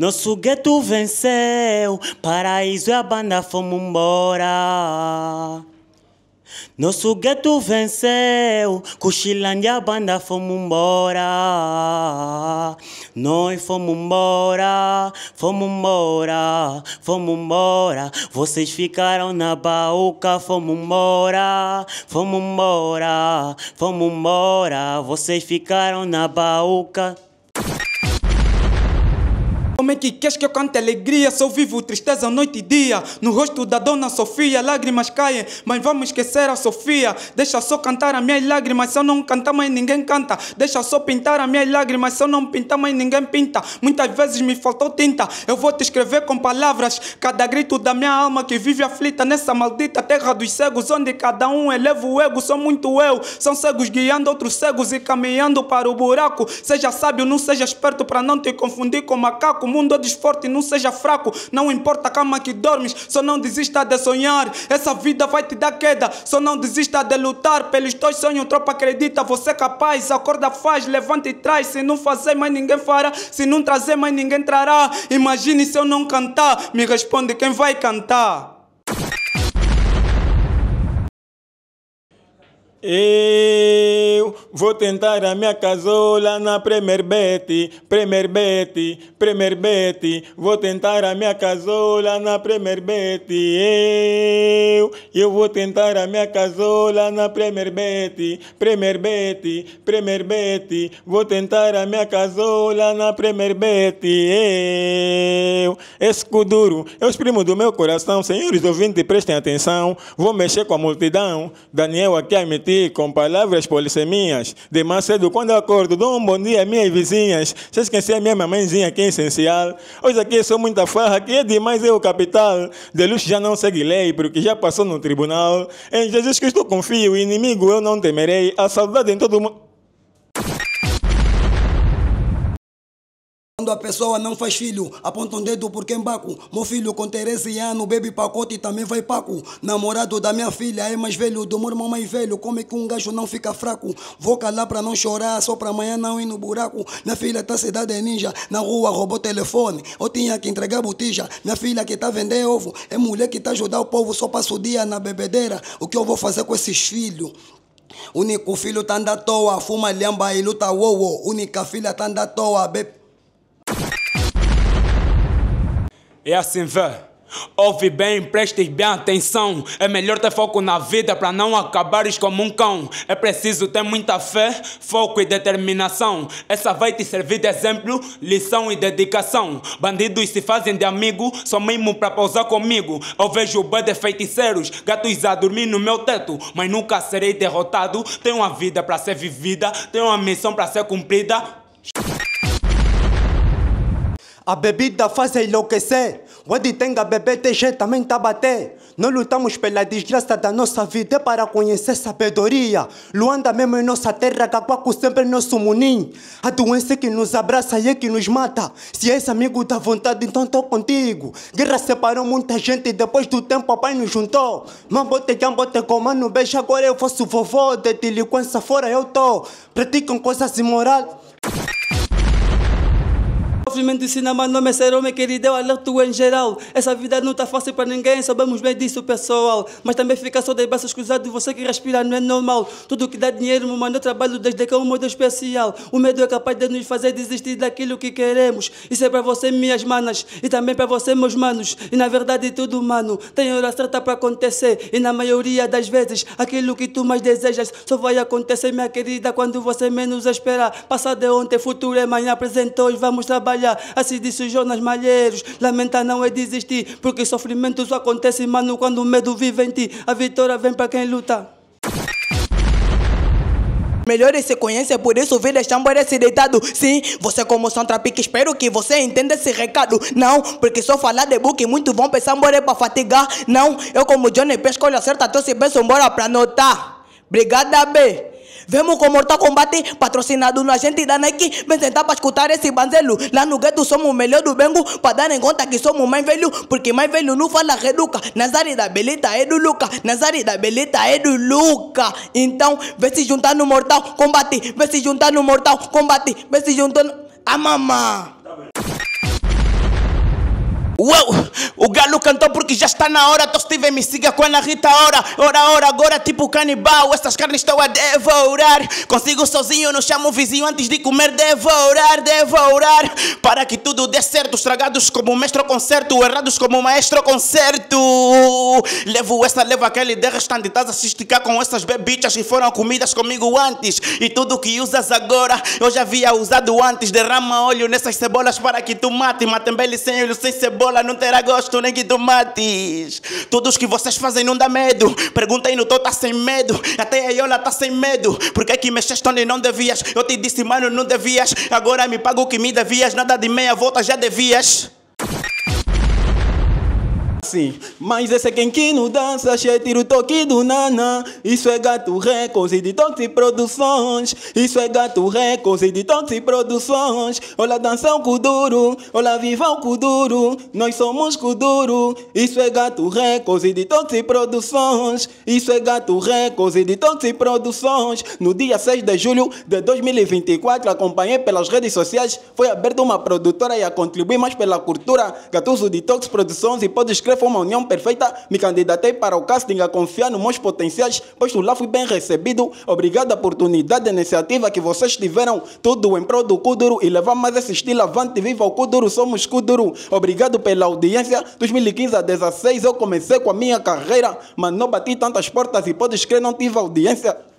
Nosso gueto venceu, paraíso e a banda fomos embora. Nosso gueto venceu, cochilando e a banda fomos embora. Nós fomos embora, fomos embora, fomos embora. Vocês ficaram na baúca, fomos embora, fomos embora, fomos embora. Vocês ficaram na baúca. Como é que queres que eu cante alegria se eu vivo tristeza noite e dia? No rosto da dona Sofia lágrimas caem, mas vamos esquecer a Sofia. Deixa só cantar as minhas lágrimas, se eu não cantar mais ninguém canta. Deixa só pintar as minhas lágrimas, se eu não pintar mais ninguém pinta. Muitas vezes me faltou tinta, eu vou te escrever com palavras. Cada grito da minha alma que vive aflita nessa maldita terra dos cegos, onde cada um eleva o ego. Sou muito eu, são cegos guiando outros cegos e caminhando para o buraco. Seja sábio, não seja esperto para não te confundir com macaco mundo é desforte, não seja fraco. Não importa a cama que dormes, só não desista de sonhar. Essa vida vai te dar queda, só não desista de lutar. Pelos teus sonhos, tropa acredita, você é capaz. Acorda, faz, levanta e traz. Se não fazer, mais ninguém fará. Se não trazer, mais ninguém trará. Imagine se eu não cantar, me responde quem vai cantar. E vou tentar a minha casola na Premier Betty, Premier Betty, Premier Betty. vou tentar a minha casola na Premier Betty, eu, eu vou tentar a minha casola na Premier Betty, Premier Betty, Premier Betty. vou tentar a minha casola na Premier Betty, eu, escuduro, Eu é os do meu coração, senhores ouvintes, prestem atenção, vou mexer com a multidão, Daniel aqui a emitir com palavras polissemias, caminhas. De mais cedo, quando eu acordo, dou um bom dia às minhas vizinhas. Vocês esquecer a minha mamãezinha, que é essencial. Hoje aqui sou muita farra, que é demais, é o capital. De luxo já não segue lei, porque já passou no tribunal. Em Jesus Cristo confio, inimigo eu não temerei. A saudade em todo mundo. quando a pessoa não faz filho, aponta um dedo porque embaco. É meu filho com 13 anos bebe pacote e também vai paco. Namorado da minha filha é mais velho do meu irmão mais velho. Como é que um gajo não fica fraco? Vou calar pra não chorar, só pra amanhã não ir no buraco. Minha filha tá cidade é ninja, na rua roubou telefone. Eu tinha que entregar botija. Minha filha que tá vendendo ovo, é mulher que tá ajudando o povo, só passa o dia na bebedeira. O que eu vou fazer com esses filhos? Único filho tá andando à toa, fuma lhamba e luta uou, uou. Única filha tá andando à toa, bebe E é assim vê. Ouve bem, prestes bem atenção. É melhor ter foco na vida para não acabares como um cão. É preciso ter muita fé, foco e determinação. Essa vai te servir de exemplo, lição e dedicação. Bandidos se fazem de amigo, só mesmo para pousar comigo. Eu vejo bem de feiticeiros, gatos a dormir no meu teto. Mas nunca serei derrotado. Tenho uma vida para ser vivida, tenho uma missão para ser cumprida. A bebida faz enlouquecer. O tem a bebê TG também tá bater. Nós lutamos pela desgraça da nossa vida para conhecer sabedoria. Luanda mesmo é nossa terra, Caguaco sempre é nosso munim. A doença que nos abraça e é que nos mata. Se és amigo da vontade, então tô contigo. Guerra separou muita gente e depois do tempo papai nos juntou. Mambote, jambote, comando, beijo agora eu fosse vovô. De delinquência fora eu tô. Praticam coisas imorais sofrimento de cinema não é ser homem que eu deu a em geral. Essa vida não está fácil para ninguém, sabemos bem disso, pessoal. Mas também fica só de braços cruzados, você que respira não é normal. Tudo que dá dinheiro, meu mano, eu trabalho desde que é um modo especial. O medo é capaz de nos fazer desistir daquilo que queremos. Isso é para você, minhas manas, e também para você, meus manos. E na verdade, tudo, mano, tem hora certa para acontecer. E na maioria das vezes, aquilo que tu mais desejas só vai acontecer, minha querida, quando você menos esperar. Passado é ontem, futuro é amanhã, presente hoje, vamos trabalhar batalha. Assim disse Jonas Malheiros. Lamentar não é desistir, porque sofrimentos acontecem, mano, quando o medo vive em ti. A vitória vem para quem luta. Melhores é se conhecem, é por isso vira chambora esse deitado. Sim, você como Sandra espero que você entenda esse recado. Não, porque só falar de book é muito bom pensar embora pra fatigar. Não, eu como Johnny P, a certa, se penso embora pra notar. Obrigada, B. Vemos com Mortal Combate, patrocinado na gente da Nike. Vem sentar pra escutar esse banzelo. Lá no gueto somos o melhor do Bengo, pra dar em conta que somos mais velho. Porque mais velho não fala reduca. Nazari da Belita é do Luca. Nazari da Belita é do Luca. Então, vê se juntar no Mortal Combate. Vê se juntar no Mortal Combate. Vê se juntar no. A ah, mamã Uau, o galo cantou porque já está na hora. Tô Steven me siga com a Rita. Ora, ora, ora, agora tipo canibal. Essas carnes estão a devorar. Consigo sozinho, não chamo o vizinho antes de comer. Devorar, devorar. Para que tudo dê certo. Estragados como mestre concerto. Errados como maestro concerto. Levo essa, levo aquele. De restante, estás a se esticar com essas bebichas que foram comidas comigo antes. E tudo que usas agora, eu já havia usado antes. Derrama óleo nessas cebolas para que tu mate. Matembele sem óleo, sem cebola cebola não terá gosto nem de tomates. Todos que vocês fazem não dá medo. Perguntem no tô tá sem medo. Até a Iola tá sem medo. Por que é que mexeste onde não devias? Eu te disse, mano, não devias. Agora me paga o que me devias. Nada de meia volta, já devias assim. Mas esse é quem que não dança, che tira o toque do nana. Isso é Gato Records e de Toxi Produções. Isso é Gato Records e de Toxi Produções. Olá, dança o Kuduro, olha viva o Kuduro. Nós somos Kuduro. Isso é Gato Records e de Toxi Produções. Isso é Gato Records e de Toxi Produções. No dia 6 de julho de 2024, acompanhei pelas redes sociais, foi aberta uma produtora e a contribuir mais pela cultura. Gatuso Toxic Produções e pode escrever foi uma união perfeita. Me candidatei para o casting a confiar nos meus potenciais, pois lá fui bem recebido. Obrigado a oportunidade e iniciativa que vocês tiveram. Tudo em prol do Kuduro e levar mais esse estilo avante. Viva o Kuduro, somos Kuduro. Obrigado pela audiência. 2015 a 16 eu comecei com a minha carreira, mas não bati tantas portas e podes crer, não tive audiência.